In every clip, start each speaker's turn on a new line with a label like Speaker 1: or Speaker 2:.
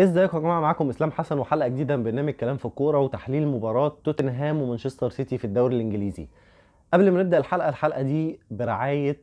Speaker 1: ازيكم يا جماعه معاكم اسلام حسن وحلقه جديده من برنامج كلام في الكوره وتحليل مباراه توتنهام ومانشستر سيتي في الدوري الانجليزي قبل ما نبدا الحلقه الحلقه دي برعايه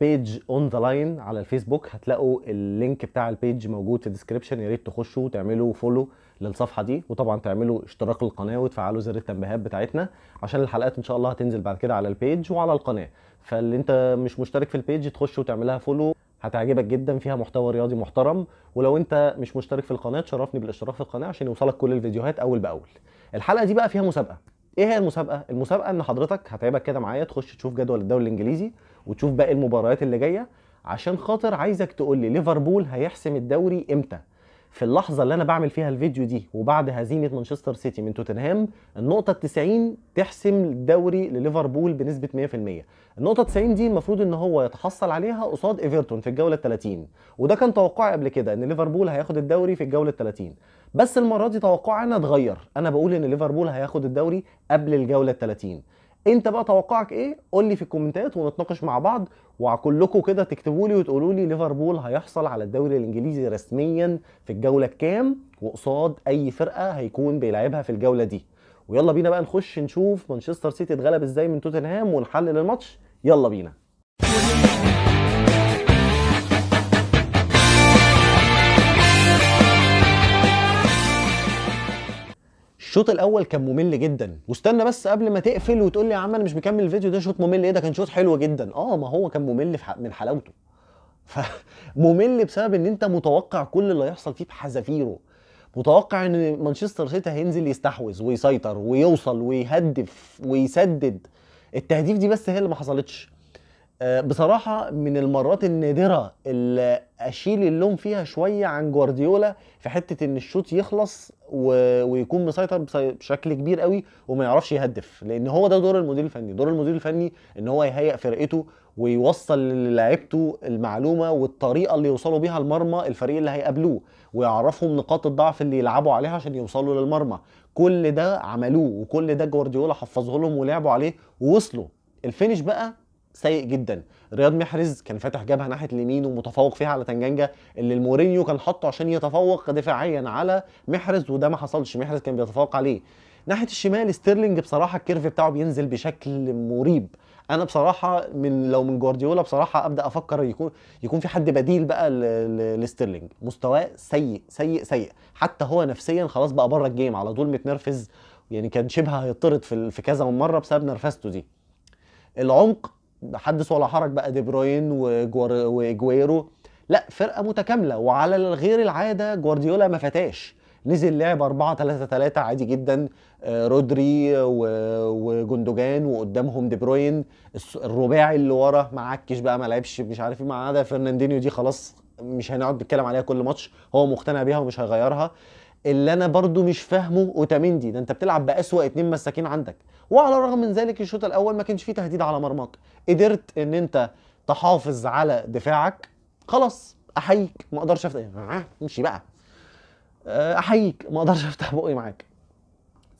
Speaker 1: بيج اون ذا لاين على الفيسبوك هتلاقوا اللينك بتاع البيج موجود في الديسكربشن يا ريت تخشوا وتعملوا فولو للصفحه دي وطبعا تعملوا اشتراك للقناه وتفعلوا زر التنبيهات بتاعتنا عشان الحلقات ان شاء الله هتنزل بعد كده على البيج وعلى القناه فاللي انت مش مشترك في البيج تخش وتعملها فولو هتعجبك جدا فيها محتوى رياضي محترم ولو انت مش مشترك في القناه تشرفني بالاشتراك في القناه عشان يوصلك كل الفيديوهات اول باول الحلقه دي بقى فيها مسابقه ايه هي المسابقه المسابقه ان حضرتك هتعبك كده معايا تخش تشوف جدول الدوري الانجليزي وتشوف باقي المباريات اللي جايه عشان خاطر عايزك تقول لي ليفربول هيحسم الدوري امتى في اللحظه اللي انا بعمل فيها الفيديو دي وبعد هزيمه مانشستر سيتي من توتنهام النقطه 90 تحسم الدوري لليفربول بنسبه 100% النقطه 90 دي المفروض ان هو يتحصل عليها قصاد ايفرتون في الجوله 30 وده كان توقعي قبل كده ان ليفربول هياخد الدوري في الجوله 30 بس المره دي توقعي انا اتغير انا بقول ان ليفربول هياخد الدوري قبل الجوله 30 انت بقى توقعك ايه قول لي في الكومنتات ونتناقش مع بعض وكلكم كده تكتبوا لي وتقولوا لي ليفربول هيحصل على الدوري الانجليزي رسميا في الجوله الكام وقصاد اي فرقه هيكون بيلعبها في الجوله دي ويلا بينا بقى نخش نشوف مانشستر سيتي اتغلب ازاي من توتنهام ونحلل الماتش يلا بينا الشوط الاول كان ممل جدا واستنى بس قبل ما تقفل وتقول لي يا عم انا مش مكمل الفيديو ده شوط ممل ايه ده كان شوط حلو جدا اه ما هو كان ممل من حلاوته فممل بسبب ان انت متوقع كل اللي هيحصل فيه بحذافيره متوقع ان مانشستر سيتي هينزل يستحوذ ويسيطر ويوصل ويهدف ويسدد التهديف دي بس هي اللي ما حصلتش آه، بصراحه من المرات النادره اللي اشيل اللوم فيها شويه عن جوارديولا في حته ان الشوط يخلص و... ويكون مسيطر بشكل كبير قوي وما يعرفش يهدف لان هو ده دور المدير الفني دور المدير الفني ان هو يهيئ فرقته ويوصل للاعيبته المعلومه والطريقه اللي يوصلوا بيها المرمى الفريق اللي هيقابلوه ويعرفهم نقاط الضعف اللي يلعبوا عليها عشان يوصلوا للمرمى كل ده عملوه وكل ده جوارديولا حفظه لهم ولعبوا عليه ووصلوا الفينش بقى سيء جدا رياض محرز كان فاتح جبهه ناحيه اليمين ومتفوق فيها على تنجانجا اللي المورينيو كان حاطه عشان يتفوق دفاعيا على محرز وده ما حصلش محرز كان بيتفوق عليه ناحيه الشمال ستيرلينج بصراحه الكيرف بتاعه بينزل بشكل مريب انا بصراحه من لو من جوارديولا بصراحه ابدا افكر يكون يكون في حد بديل بقى لستيرلينج مستواه سيء سيء سيء حتى هو نفسيا خلاص بقى بره الجيم على طول متنرفز يعني كان شبه هيطرد في في كذا مره بسبب نرفزته دي العمق حدث ولا حرج بقى دي بروين وجويرو لا فرقه متكامله وعلى غير العاده جوارديولا ما فتاش نزل لعب 4 3 3 عادي جدا آه، رودري وجندوجان وقدامهم دي بروين الرباعي اللي ورا ما عكش بقى ما لعبش مش عارف ايه ما عدا فرناندينيو دي خلاص مش هنقعد نتكلم عليها كل ماتش هو مقتنع بيها ومش هيغيرها اللي انا برضو مش فاهمه اوتامندي ده انت بتلعب باسوا اتنين مساكين عندك وعلى الرغم من ذلك الشوط الاول ما كانش فيه تهديد على مرماك قدرت ان انت تحافظ على دفاعك خلاص احييك ما اقدرش افتح آه، امشي بقى آه، احييك ما اقدرش افتح بقي معاك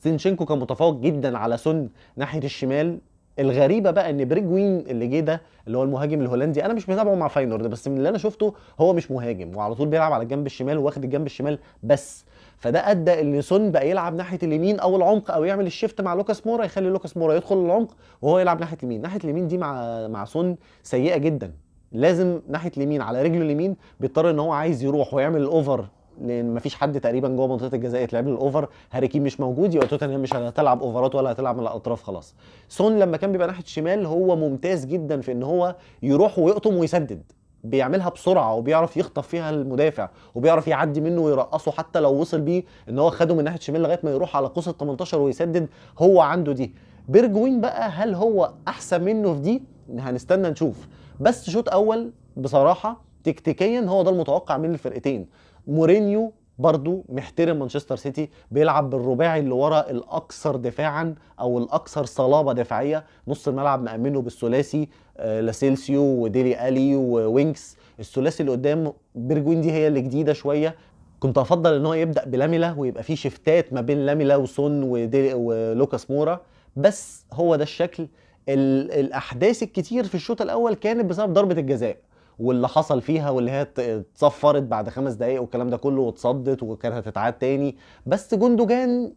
Speaker 1: زينشينكو كان متفوق جدا على سون ناحيه الشمال الغريبه بقى ان بريجوين اللي جه ده اللي هو المهاجم الهولندي انا مش متابعه مع فاينورد بس من اللي انا شفته هو مش مهاجم وعلى طول بيلعب على الجنب الشمال واخد الجنب الشمال بس فده ادى ان سون بقى يلعب ناحيه اليمين او العمق او يعمل الشيفت مع لوكاس مورا يخلي لوكاس مورا يدخل العمق وهو يلعب ناحيه اليمين ناحيه اليمين دي مع مع سون سيئه جدا لازم ناحيه اليمين على رجله اليمين بيضطر ان هو عايز يروح ويعمل الاوفر لان مفيش حد تقريبا جوه منطقه الجزاء يتلعب له الاوفر هاري كين مش موجود يبقى توتنهام مش هتلعب اوفرات ولا هتلعب من الاطراف خلاص سون لما كان بيبقى ناحيه الشمال هو ممتاز جدا في ان هو يروح ويقطم ويسدد بيعملها بسرعه وبيعرف يخطف فيها المدافع وبيعرف يعدي منه ويرقصه حتى لو وصل بيه ان هو خده من ناحيه شمال لغايه ما يروح على قوس ال 18 ويسدد هو عنده دي بيرجوين بقى هل هو احسن منه في دي هنستنى نشوف بس شوط اول بصراحه تكتيكيا هو ده المتوقع من الفرقتين مورينيو برضو محترم مانشستر سيتي بيلعب بالرباعي اللي ورا الاكثر دفاعا او الاكثر صلابه دفاعيه نص الملعب مامنه بالثلاثي آه، لاسيلسيو وديلي الي ووينكس الثلاثي اللي قدام بيرجوين هي اللي جديده شويه كنت افضل ان هو يبدا بلاميلا ويبقى فيه شفتات ما بين لاميلا وسون ولوكاس مورا بس هو ده الشكل الاحداث الكتير في الشوط الاول كانت بسبب ضربه الجزاء واللي حصل فيها واللي هي اتصفرت بعد خمس دقايق والكلام ده كله واتصدت وكانت هتتعاد تاني بس جندوجان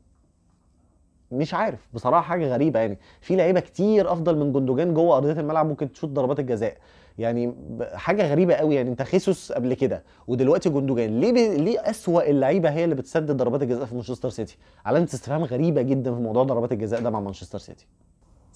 Speaker 1: مش عارف بصراحه حاجه غريبه يعني في لعيبه كتير افضل من جندوجان جوه ارضيه الملعب ممكن تشوط ضربات الجزاء يعني حاجه غريبه قوي يعني انت خيسوس قبل كده ودلوقتي جندوجان ليه بي... ليه اسوا اللعيبه هي اللي بتسدد ضربات الجزاء في مانشستر سيتي علامه استفهام غريبه جدا في موضوع ضربات الجزاء ده مع مانشستر سيتي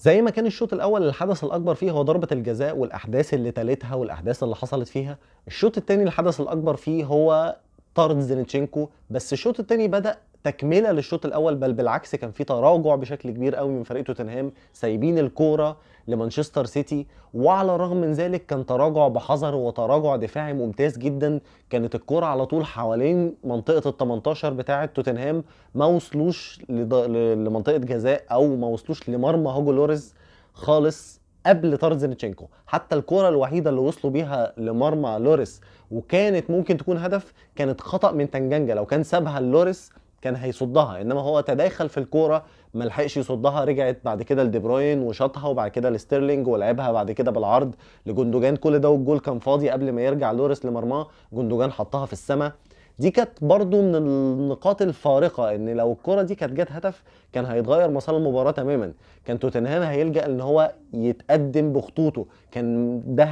Speaker 1: زي ما كان الشوط الاول الحدث الاكبر فيه هو ضربه الجزاء والاحداث اللي تلتها والاحداث اللي حصلت فيها الشوط الثاني الحدث الاكبر فيه هو طرد زينتشينكو بس الشوط الثاني بدا تكمله للشوط الاول بل بالعكس كان في تراجع بشكل كبير قوي من فريق توتنهام سايبين الكوره لمانشستر سيتي وعلى الرغم من ذلك كان تراجع بحذر وتراجع دفاعي ممتاز جدا كانت الكرة على طول حوالين منطقة ال 18 بتاعة توتنهام ما وصلوش لمنطقة جزاء أو ما وصلوش لمرمى هوجو لوريز خالص قبل طرد زينتشينكو حتى الكره الوحيده اللي وصلوا بيها لمرمى لوريس وكانت ممكن تكون هدف كانت خطا من تنجانجا لو كان سابها لوريس كان هيصدها انما هو تداخل في الكوره ما لحقش يصدها رجعت بعد كده لدي بروين وشاطها وبعد كده لستيرلينج ولعبها بعد كده بالعرض لجندوجان كل ده والجول كان فاضي قبل ما يرجع لوريس لمرماه جندوجان حطها في السماء دي كانت برضو من النقاط الفارقه ان لو الكره دي كانت جت هدف كان هيتغير مسار المباراه تماما كان توتنهام هيلجا ان هو يتقدم بخطوطه كان ده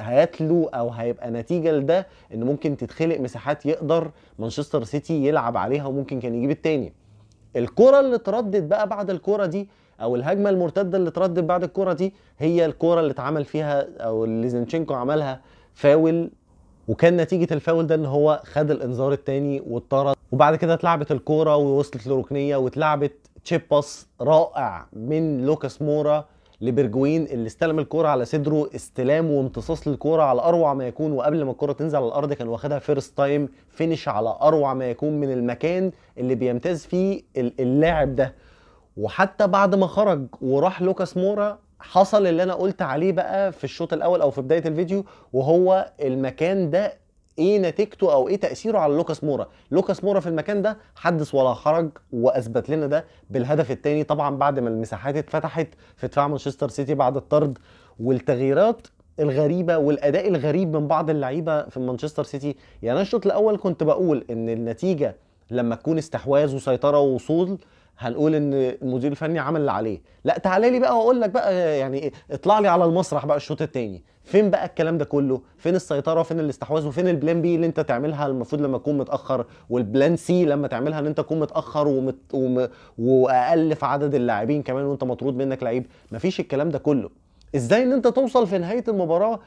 Speaker 1: هيتلو او هيبقى نتيجه لده ان ممكن تتخلق مساحات يقدر مانشستر سيتي يلعب عليها وممكن كان يجيب التاني الكره اللي اتردت بقى بعد الكره دي او الهجمه المرتده اللي اتردت بعد الكره دي هي الكره اللي اتعمل فيها او اللي زينشينكو عملها فاول وكان نتيجه الفاول ده ان هو خد الانذار التاني واتطرد وبعد كده اتلعبت الكوره ووصلت لركنيه واتلعبت تشيب باس رائع من لوكاس مورا لبرجوين اللي استلم الكرة على صدره استلام وامتصاص للكرة على اروع ما يكون وقبل ما الكرة تنزل على الارض كان واخدها فيرست تايم فينش على اروع ما يكون من المكان اللي بيمتاز فيه اللاعب ده وحتى بعد ما خرج وراح لوكاس مورا حصل اللي انا قلت عليه بقى في الشوط الاول او في بدايه الفيديو وهو المكان ده ايه نتيجته او ايه تاثيره على لوكاس مورا لوكاس مورا في المكان ده حدث ولا حرج واثبت لنا ده بالهدف الثاني طبعا بعد ما المساحات اتفتحت في دفاع مانشستر سيتي بعد الطرد والتغييرات الغريبه والاداء الغريب من بعض اللعيبه في مانشستر سيتي يعني انا الشوط الاول كنت بقول ان النتيجه لما تكون استحواذ وسيطره ووصول هنقول ان المدير الفني عمل اللي عليه لا تعالى لي بقى واقول لك بقى يعني اطلع لي على المسرح بقى الشوط الثاني فين بقى الكلام ده كله فين السيطره فين الاستحواذ وفين البلان بي اللي انت تعملها المفروض لما تكون متاخر والبلان سي لما تعملها ان انت تكون متاخر ومت... وم... واقل في عدد اللاعبين كمان وانت مطرود منك لعيب مفيش الكلام ده كله ازاي ان انت توصل في نهايه المباراه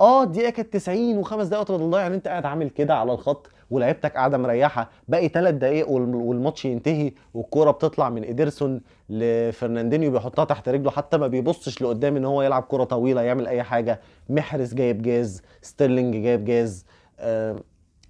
Speaker 1: اه الدقيقه كانت 90 وخمس دقائق تضيع يعني انت قاعد عامل كده على الخط ولعبتك قاعده مريحه باقي ثلاث دقائق والماتش ينتهي والكوره بتطلع من ايدرسون لفرناندينيو بيحطها تحت رجله حتى ما بيبصش لقدام ان هو يلعب كوره طويله يعمل اي حاجه محرز جايب جاز ستيرلينج جايب جاز آه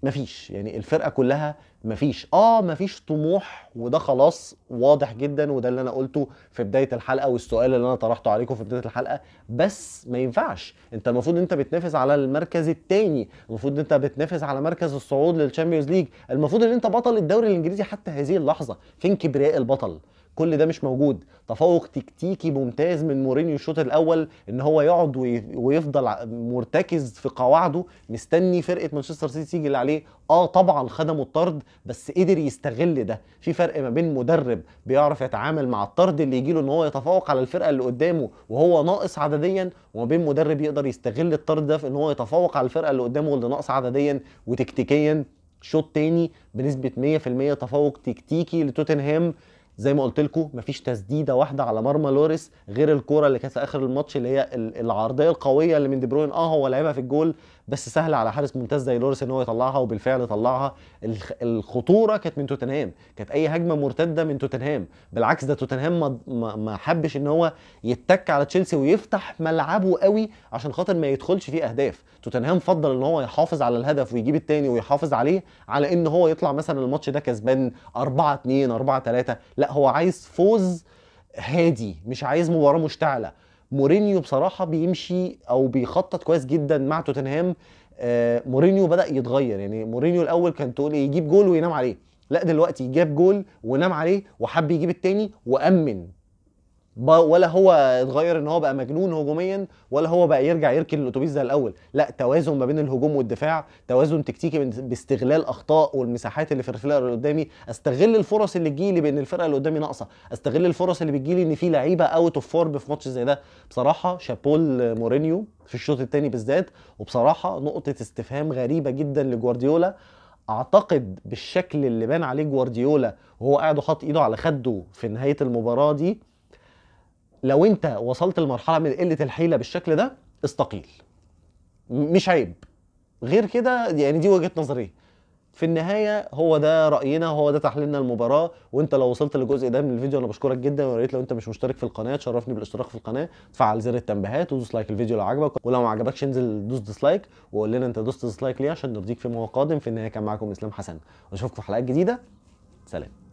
Speaker 1: مفيش يعني الفرقه كلها مفيش اه مفيش طموح وده خلاص واضح جدا وده اللي انا قلته في بدايه الحلقه والسؤال اللي انا طرحته عليكم في بدايه الحلقه بس ما ينفعش انت المفروض انت بتنافس على المركز الثاني المفروض ان انت بتنافس على مركز الصعود للتشامبيونز ليج المفروض ان انت بطل الدوري الانجليزي حتى هذه اللحظه فين كبرياء البطل كل ده مش موجود تفوق تكتيكي ممتاز من مورينيو الشوط الاول ان هو يقعد ويفضل مرتكز في قواعده مستني فرقه مانشستر سيتي تيجي اللي عليه اه طبعا خدموا الطرد بس قدر يستغل ده في فرق ما بين مدرب بيعرف يتعامل مع الطرد اللي يجيله ان هو يتفوق على الفرقه اللي قدامه وهو ناقص عدديا وما بين مدرب يقدر يستغل الطرد ده في ان هو يتفوق على الفرقه اللي قدامه اللي ناقص عدديا وتكتيكيا شوط تاني بنسبه 100% تفوق تكتيكي لتوتنهام زي ما قلت لكم مفيش تسديده واحده على مرمى لوريس غير الكوره اللي كانت في اخر الماتش اللي هي العرضيه القويه اللي من دي بروين اه هو لعبها في الجول بس سهل على حارس ممتاز زي لوريس ان هو يطلعها وبالفعل طلعها الخطوره كانت من توتنهام كانت اي هجمه مرتده من توتنهام بالعكس ده توتنهام ما, ما, حبش ان هو يتك على تشيلسي ويفتح ملعبه قوي عشان خاطر ما يدخلش فيه اهداف توتنهام فضل ان هو يحافظ على الهدف ويجيب الثاني ويحافظ عليه على ان هو يطلع مثلا الماتش ده كسبان 4 2 4 3 لا هو عايز فوز هادي مش عايز مباراه مشتعله مورينيو بصراحه بيمشي او بيخطط كويس جدا مع توتنهام آه، مورينيو بدا يتغير يعني مورينيو الاول كان تقول إيه، يجيب جول وينام عليه لا دلوقتي جاب جول ونام عليه وحب يجيب التاني وامن ولا هو اتغير ان هو بقى مجنون هجوميا ولا هو بقى يرجع يركن الاتوبيس زي الاول لا توازن ما بين الهجوم والدفاع توازن تكتيكي باستغلال اخطاء والمساحات اللي في الفرقه اللي قدامي استغل الفرص اللي لي بان الفرقه اللي قدامي ناقصه استغل الفرص اللي بتجي لي ان في لعيبه اوت اوف فورم في ماتش زي ده بصراحه شابول مورينيو في الشوط الثاني بالذات وبصراحه نقطه استفهام غريبه جدا لجوارديولا اعتقد بالشكل اللي بان عليه جوارديولا وهو قاعد وحاطط ايده على خده في نهايه المباراه دي لو انت وصلت لمرحله من قله الحيله بالشكل ده استقيل مش عيب غير كده يعني دي وجهه نظري في النهايه هو ده راينا هو ده تحليلنا المباراه وانت لو وصلت للجزء ده من الفيديو انا بشكرك جدا ويا ريت لو انت مش مشترك في القناه تشرفني بالاشتراك في القناه تفعل زر التنبيهات ودوس لايك الفيديو لو عجبك ولو ما عجبكش انزل دوس ديسلايك وقول لنا انت دوست ديسلايك ليه عشان نرضيك فيما هو قادم في النهايه كان معاكم اسلام حسن واشوفكم في حلقات جديده سلام